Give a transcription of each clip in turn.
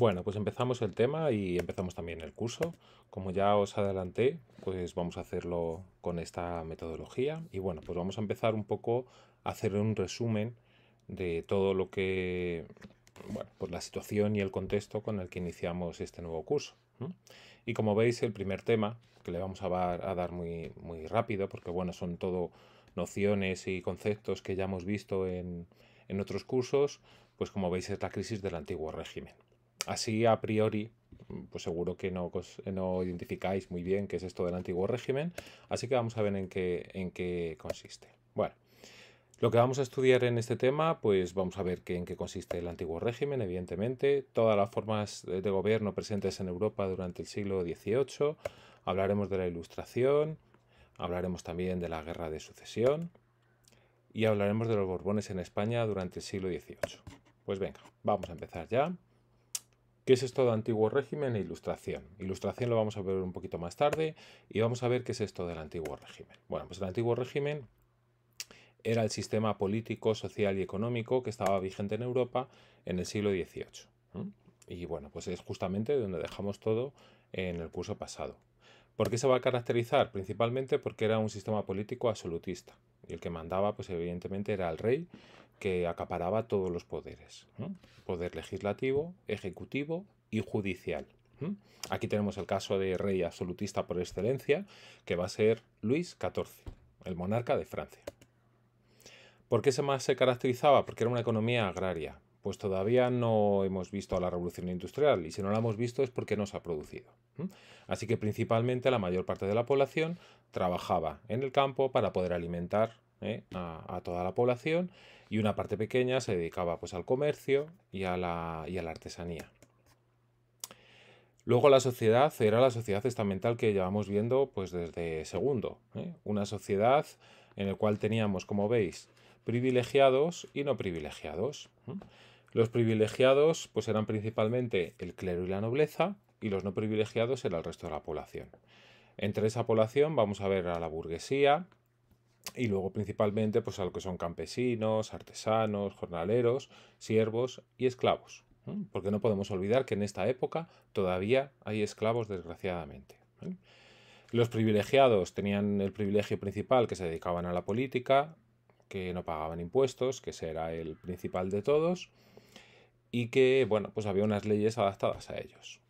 Bueno, pues empezamos el tema y empezamos también el curso. Como ya os adelanté, pues vamos a hacerlo con esta metodología. Y bueno, pues vamos a empezar un poco a hacer un resumen de todo lo que, bueno, pues la situación y el contexto con el que iniciamos este nuevo curso. Y como veis, el primer tema, que le vamos a, a dar muy, rápido, porque bueno, son todo nociones y conceptos que ya hemos visto en otros cursos, pues como veis es la crisis del antiguo régimen así a priori, pues seguro que no, identificáis muy bien qué es esto del antiguo régimen, así que vamos a ver en qué, consiste. Bueno, lo que vamos a estudiar en este tema, pues vamos a ver en qué consiste el antiguo régimen, evidentemente, todas las formas de gobierno presentes en Europa durante el siglo XVIII, hablaremos de la Ilustración, hablaremos también de la Guerra de Sucesión y hablaremos de los Borbones en España durante el siglo XVIII. Pues venga, vamos a empezar ya. ¿Qué es esto de antiguo régimen e ilustración? Ilustración lo vamos a ver un poquito más tarde y vamos a ver qué es esto del antiguo régimen. Bueno, pues el antiguo régimen era el sistema político, social y económico que estaba vigente en Europa en el siglo XVIII. Y bueno, pues es justamente donde dejamos todo en el curso pasado. ¿Por qué se va a caracterizar? Principalmente porque era un sistema político absolutista. Y el que mandaba, pues evidentemente, era el rey que acaparaba todos los poderes. Poder legislativo, ejecutivo y judicial. Aquí tenemos el caso de rey absolutista por excelencia, que va a ser Luis XIV, el monarca de Francia. ¿Por qué se más se caracterizaba? Porque era una economía agraria. Pues todavía no hemos visto a la revolución industrial y si no la hemos visto es porque no se ha producido. Así que principalmente la mayor parte de la población trabajaba en el campo para poder alimentar ¿eh? a, toda la población y una parte pequeña se dedicaba pues, al comercio y a la, artesanía. Luego la sociedad era la sociedad estamental que llevamos viendo pues desde segundo, ¿eh? una sociedad en la cual teníamos, como veis, privilegiados y no privilegiados. ¿eh? Los privilegiados pues eran principalmente el clero y la nobleza y los no privilegiados era el resto de la población. Entre esa población vamos a ver a la burguesía, y luego principalmente pues, a lo que son campesinos, artesanos, jornaleros, siervos y esclavos. Porque no podemos olvidar que en esta época todavía hay esclavos, desgraciadamente. Los privilegiados tenían el privilegio principal que se dedicaban a la política, que no pagaban impuestos, que ese era el principal de todos, y que, bueno, pues había unas leyes adaptadas a ellos.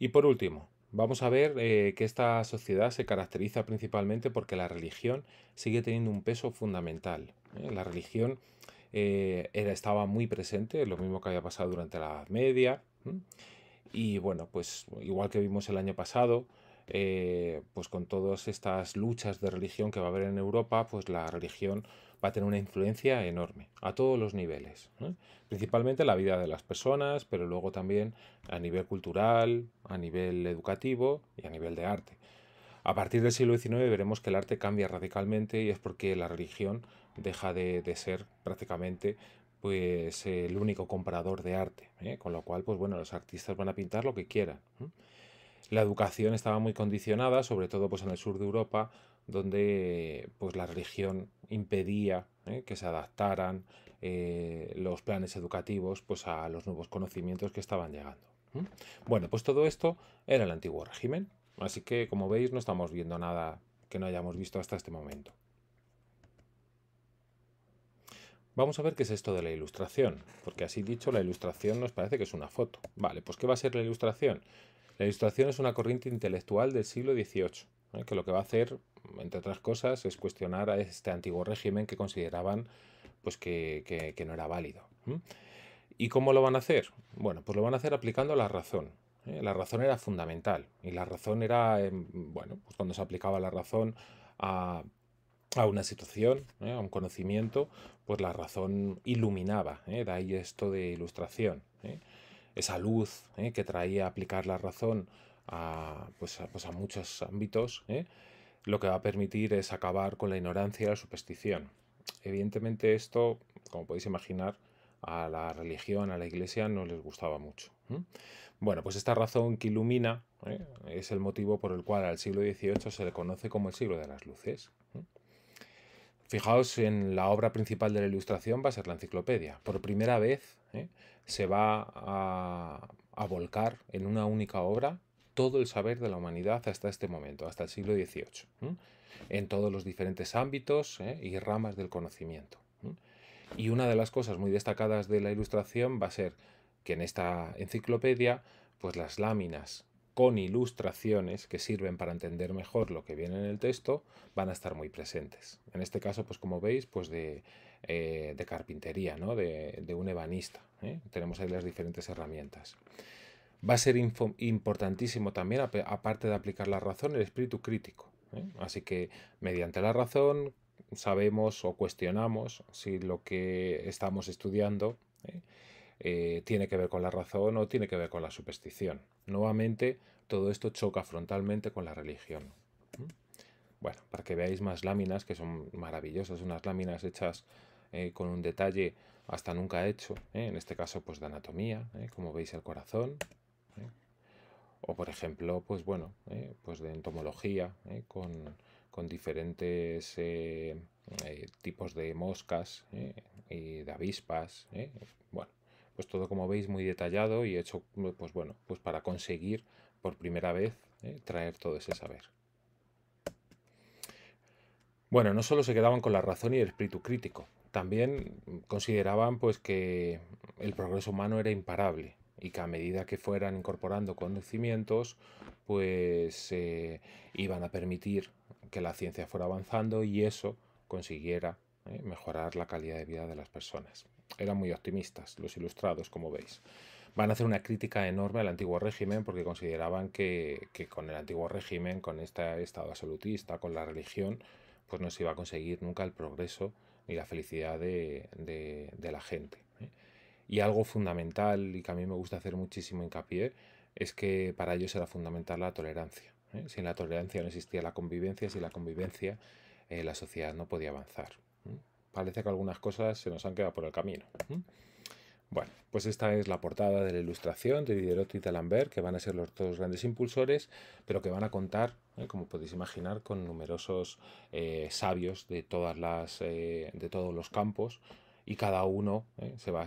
Y por último, Vamos a ver eh, que esta sociedad se caracteriza principalmente porque la religión sigue teniendo un peso fundamental. ¿eh? La religión eh, estaba muy presente, lo mismo que había pasado durante la Edad Media. Y bueno, pues igual que vimos el año pasado, eh, pues con todas estas luchas de religión que va a haber en Europa, pues la religión va a tener una influencia enorme a todos los niveles, principalmente la vida de las personas, pero luego también a nivel cultural, a nivel educativo y a nivel de arte. A partir del siglo XIX veremos que el arte cambia radicalmente y es porque la religión deja de, ser prácticamente pues el único comprador de arte, ¿eh? con lo cual pues bueno los artistas van a pintar lo que quieran la educación estaba muy condicionada, sobre todo pues, en el sur de Europa, donde pues, la religión impedía ¿eh? que se adaptaran eh, los planes educativos pues, a los nuevos conocimientos que estaban llegando. Bueno, pues todo esto era el antiguo régimen, así que como veis no estamos viendo nada que no hayamos visto hasta este momento. Vamos a ver qué es esto de la ilustración, porque así dicho la ilustración nos parece que es una foto. Vale, pues ¿qué va a ser la ilustración? La ilustración es una corriente intelectual del siglo XVIII, ¿eh? que lo que va a hacer, entre otras cosas, es cuestionar a este antiguo régimen que consideraban pues, que, no era válido. ¿Y cómo lo van a hacer? Bueno, pues lo van a hacer aplicando la razón. ¿eh? La razón era fundamental. Y la razón era, em, bueno, pues cuando se aplicaba la razón a, una situación, ¿eh? a un conocimiento, pues la razón iluminaba, ¿eh? de ahí esto de ilustración esa luz eh, que traía aplicar la razón a, pues pues muchos ámbitos, eh, lo que va a permitir es acabar con la ignorancia y la superstición. Evidentemente esto, como podéis imaginar, a la religión, a la iglesia, no les gustaba mucho. Bueno, pues esta razón que ilumina eh, es el motivo por el cual al siglo XVIII se le conoce como el siglo de las luces. Fijaos en la obra principal de la ilustración va a ser la enciclopedia. Por primera vez ¿eh? se va a, volcar en una única obra todo el saber de la humanidad hasta este momento, hasta el siglo XVIII, ¿eh? en todos los diferentes ámbitos ¿eh? y ramas del conocimiento. Y una de las cosas muy destacadas de la ilustración va a ser que en esta enciclopedia, pues las láminas con ilustraciones que sirven para entender mejor lo que viene en el texto van a estar muy presentes. En este caso, pues como veis, pues de, eh, carpintería, ¿no? de, un ebanista. ¿eh? Tenemos ahí las diferentes herramientas. Va a ser importantísimo también, aparte de aplicar la razón, el espíritu crítico. ¿eh? Así que mediante la razón sabemos o cuestionamos si lo que estamos estudiando eh, tiene que ver con la razón o tiene que ver con la superstición. Nuevamente, todo esto choca frontalmente con la religión. Bueno, para que veáis más láminas, que son maravillosas, unas láminas hechas eh, con un detalle hasta nunca hecho, ¿eh? en este caso pues de anatomía, como veis el corazón, o por ejemplo, pues bueno, pues de entomología, con, diferentes tipos de moscas y de avispas. Bueno, pues todo como veis muy detallado y hecho pues bueno, pues para conseguir por primera vez eh, traer todo ese saber. Bueno, no solo se quedaban con la razón y el espíritu crítico, también consideraban pues que el progreso humano era imparable y que a medida que fueran incorporando conocimientos pues se eh, iban a permitir que la ciencia fuera avanzando y eso consiguiera eh, mejorar la calidad de vida de las personas eran muy optimistas, los ilustrados, como veis. Van a hacer una crítica enorme al antiguo régimen porque consideraban que, con el antiguo régimen, con este estado absolutista, con la religión, pues no se iba a conseguir nunca el progreso ni la felicidad de, la gente. ¿eh? Y algo fundamental y que a mí me gusta hacer muchísimo hincapié es que para ellos era fundamental la tolerancia. ¿eh? Sin la tolerancia no existía la convivencia, sin la convivencia eh, la sociedad no podía avanzar parece que algunas cosas se nos han quedado por el camino. Bueno, pues esta es la portada de la ilustración de Diderot y D'Alembert, que van a ser los dos grandes impulsores, pero que van a contar, eh, como podéis imaginar, con numerosos eh, sabios de, todas eh, de todos los campos, y cada uno se va,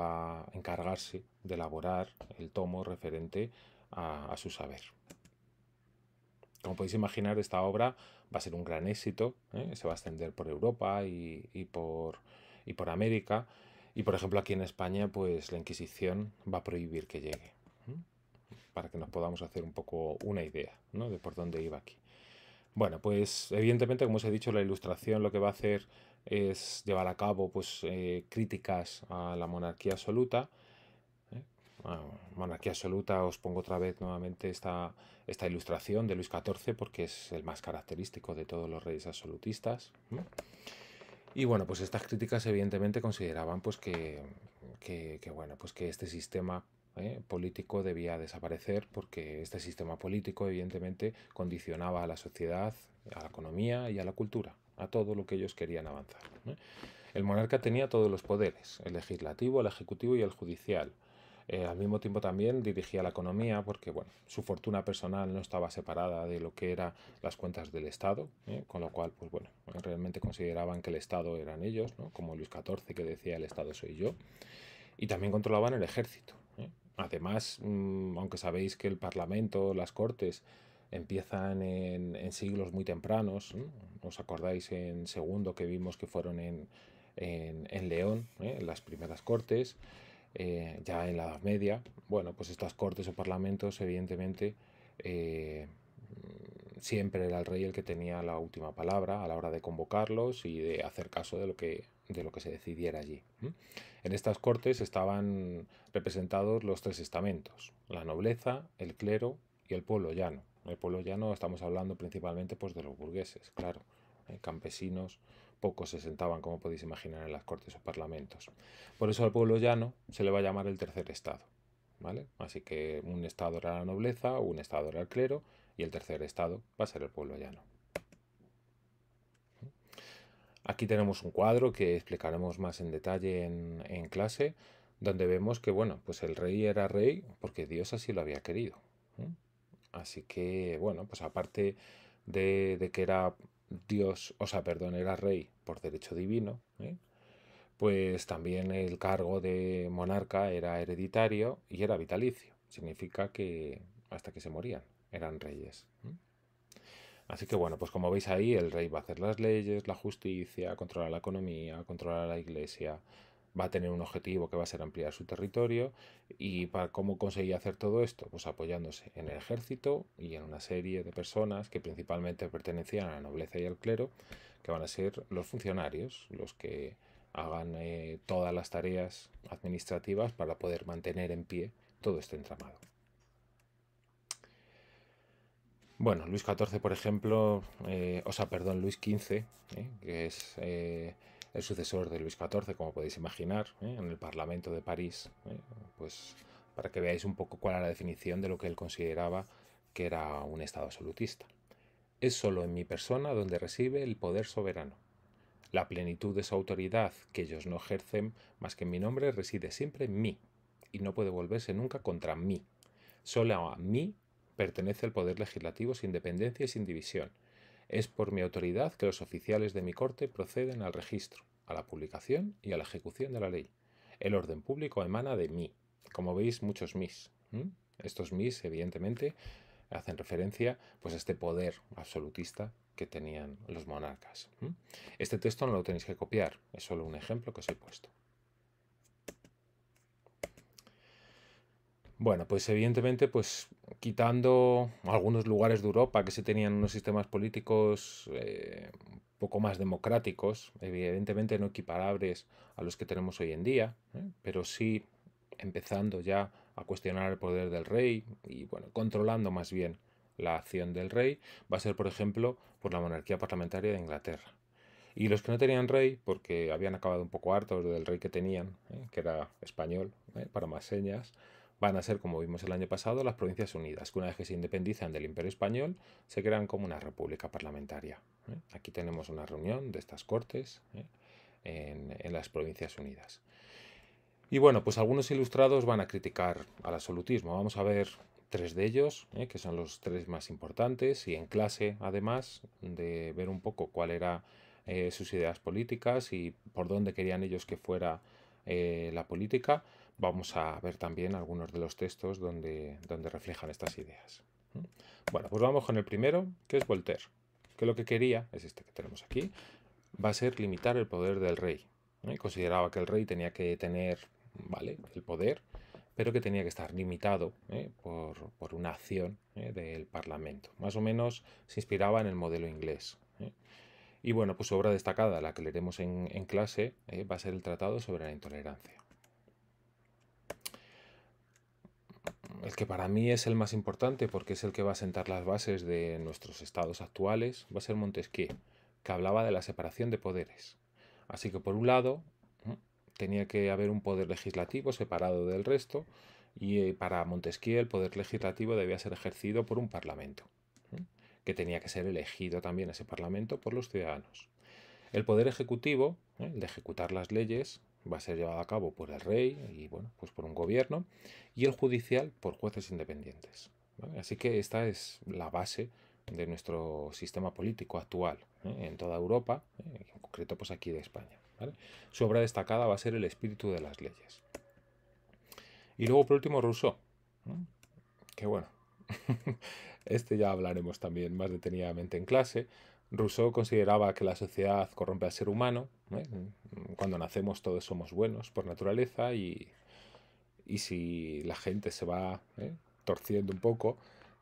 a encargarse de elaborar el tomo referente a su saber. Como podéis imaginar, esta obra va a ser un gran éxito, ¿eh? se va a extender por Europa y, por, América. Y por ejemplo, aquí en España, pues la Inquisición va a prohibir que llegue, para que nos podamos hacer un poco una idea de por dónde iba aquí. Bueno, pues evidentemente, como os he dicho, la ilustración lo que va a hacer es llevar a cabo pues, eh, críticas a la monarquía absoluta Ah, monarquía absoluta, os pongo otra vez nuevamente esta, ilustración de Luis XIV porque es el más característico de todos los reyes absolutistas. Y bueno, pues estas críticas evidentemente consideraban pues que, bueno, pues que este sistema ¿eh? político debía desaparecer porque este sistema político evidentemente condicionaba a la sociedad, a la economía y a la cultura, a todo lo que ellos querían avanzar. El monarca tenía todos los poderes, el legislativo, el ejecutivo y el judicial. Eh, al mismo tiempo también dirigía la economía porque bueno, su fortuna personal no estaba separada de lo que eran las cuentas del Estado, ¿eh? con lo cual pues bueno, realmente consideraban que el Estado eran ellos, como Luis XIV que decía el Estado soy yo, y también controlaban el ejército. ¿eh? Además, mm, aunque sabéis que el Parlamento, las Cortes, empiezan en, siglos muy tempranos, os acordáis en segundo que vimos que fueron en, en León, las primeras Cortes, eh, ya en la Edad Media, bueno, pues estas cortes o parlamentos, evidentemente, eh, siempre era el rey el que tenía la última palabra a la hora de convocarlos y de hacer caso de lo que, de lo que se decidiera allí. En estas cortes estaban representados los tres estamentos, la nobleza, el clero y el pueblo llano. El pueblo llano estamos hablando principalmente pues, de los burgueses, claro, eh, campesinos, pocos se sentaban, como podéis imaginar, en las cortes o parlamentos. Por eso al pueblo llano se le va a llamar el tercer estado. ¿vale? Así que un estado era la nobleza, un estado era el clero y el tercer estado va a ser el pueblo llano. Aquí tenemos un cuadro que explicaremos más en detalle en, clase, donde vemos que bueno, pues el rey era rey porque Dios así lo había querido. ¿eh? Así que bueno, pues aparte de, de que era Dios, o sea, perdón, era rey por derecho divino, ¿eh? pues también el cargo de monarca era hereditario y era vitalicio. Significa que hasta que se morían eran reyes. ¿eh? Así que bueno, pues como veis ahí, el rey va a hacer las leyes, la justicia, controlar la economía, controlar la iglesia, va a tener un objetivo que va a ser ampliar su territorio y para cómo conseguía hacer todo esto, pues apoyándose en el ejército y en una serie de personas que principalmente pertenecían a la nobleza y al clero, que van a ser los funcionarios los que hagan eh, todas las tareas administrativas para poder mantener en pie todo este entramado. Bueno, Luis XIV, por ejemplo, eh, o sea, perdón, Luis XV, eh, que es el sucesor de Luis XIV, como podéis imaginar, en el Parlamento de París, pues para que veáis un poco cuál era la definición de lo que él consideraba que era un Estado absolutista. Es solo en mi persona donde recibe el poder soberano. La plenitud de su autoridad, que ellos no ejercen más que en mi nombre, reside siempre en mí, y no puede volverse nunca contra mí. Solo a mí pertenece el poder legislativo sin dependencia y sin división. Es por mi autoridad que los oficiales de mi corte proceden al registro, a la publicación y a la ejecución de la ley. El orden público emana de mí. Como veis, muchos mis. Estos mis, evidentemente, hacen referencia pues, a este poder absolutista que tenían los monarcas. Este texto no lo tenéis que copiar, es solo un ejemplo que os he puesto. Bueno, pues evidentemente, pues quitando algunos lugares de Europa que se tenían unos sistemas políticos un eh, poco más democráticos, evidentemente no equiparables a los que tenemos hoy en día, ¿eh? pero sí empezando ya a cuestionar el poder del rey y, bueno, controlando más bien la acción del rey, va a ser, por ejemplo, por la monarquía parlamentaria de Inglaterra. Y los que no tenían rey, porque habían acabado un poco hartos del rey que tenían, ¿eh? que era español, ¿eh? para más señas, van a ser, como vimos el año pasado, las Provincias Unidas, que una vez que se independizan del Imperio Español, se crean como una república parlamentaria. ¿eh? Aquí tenemos una reunión de estas cortes en las Provincias Unidas. Y bueno, pues algunos ilustrados van a criticar al absolutismo. Vamos a ver tres de ellos, ¿eh? que son los tres más importantes, y en clase, además, de ver un poco cuál era eh, sus ideas políticas y por dónde querían ellos que fuera eh, la política, vamos a ver también algunos de los textos donde, donde reflejan estas ideas. Bueno, pues vamos con el primero, que es Voltaire, que lo que quería, es este que tenemos aquí, va a ser limitar el poder del rey, consideraba que el rey tenía que tener ¿vale? el poder, pero que tenía que estar limitado ¿eh? por, una acción ¿eh? del Parlamento. Más o menos se inspiraba en el modelo inglés. ¿eh? Y bueno, pues su obra destacada, la que leeremos en, en clase, va a ser el Tratado sobre la Intolerancia. El que para mí es el más importante porque es el que va a sentar las bases de nuestros estados actuales va a ser Montesquieu, que hablaba de la separación de poderes. Así que por un lado tenía que haber un poder legislativo separado del resto y eh, para Montesquieu el poder legislativo debía ser ejercido por un parlamento, que tenía que ser elegido también ese parlamento por los ciudadanos. El poder ejecutivo, ¿eh? de ejecutar las leyes, va a ser llevado a cabo por el rey y bueno, pues por un gobierno, y el judicial por jueces independientes. Así que esta es la base de nuestro sistema político actual ¿eh? en toda Europa, eh, en concreto pues aquí de España. Su obra destacada va a ser El espíritu de las leyes. Y luego por último Rousseau, ¿eh? que bueno, este ya hablaremos también más detenidamente en clase. Rousseau consideraba que la sociedad corrompe al ser humano, cuando nacemos todos somos buenos por naturaleza y, y si la gente se va torciendo un poco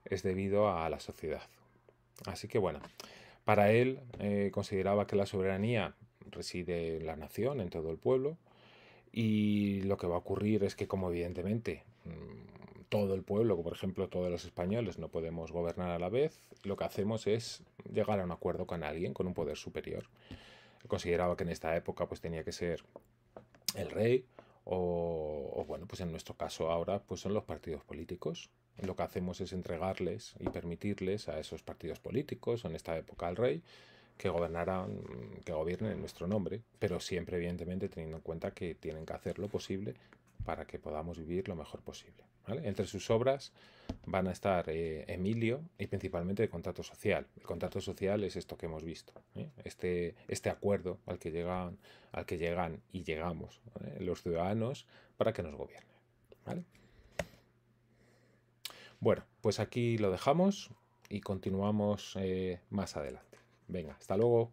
es debido a la sociedad. Así que bueno, para él eh, consideraba que la soberanía reside en la nación, en todo el pueblo, y lo que va a ocurrir es que como evidentemente mm, todo el pueblo, por ejemplo todos los españoles, no podemos gobernar a la vez, lo que hacemos es llegar a un acuerdo con alguien, con un poder superior. Consideraba que en esta época pues tenía que ser el rey o, o bueno, pues en nuestro caso ahora pues son los partidos políticos lo que hacemos es entregarles y permitirles a esos partidos políticos, en esta época al rey, que gobernaran, que gobiernen en nuestro nombre, pero siempre evidentemente teniendo en cuenta que tienen que hacer lo posible para que podamos vivir lo mejor posible. Entre sus obras van a estar eh, Emilio y principalmente el contrato social. El contrato social es esto que hemos visto, ¿eh? este, este acuerdo al que llegan, al que llegan y llegamos los ciudadanos para que nos gobiernen. Bueno, pues aquí lo dejamos y continuamos eh, más adelante. Venga, hasta luego.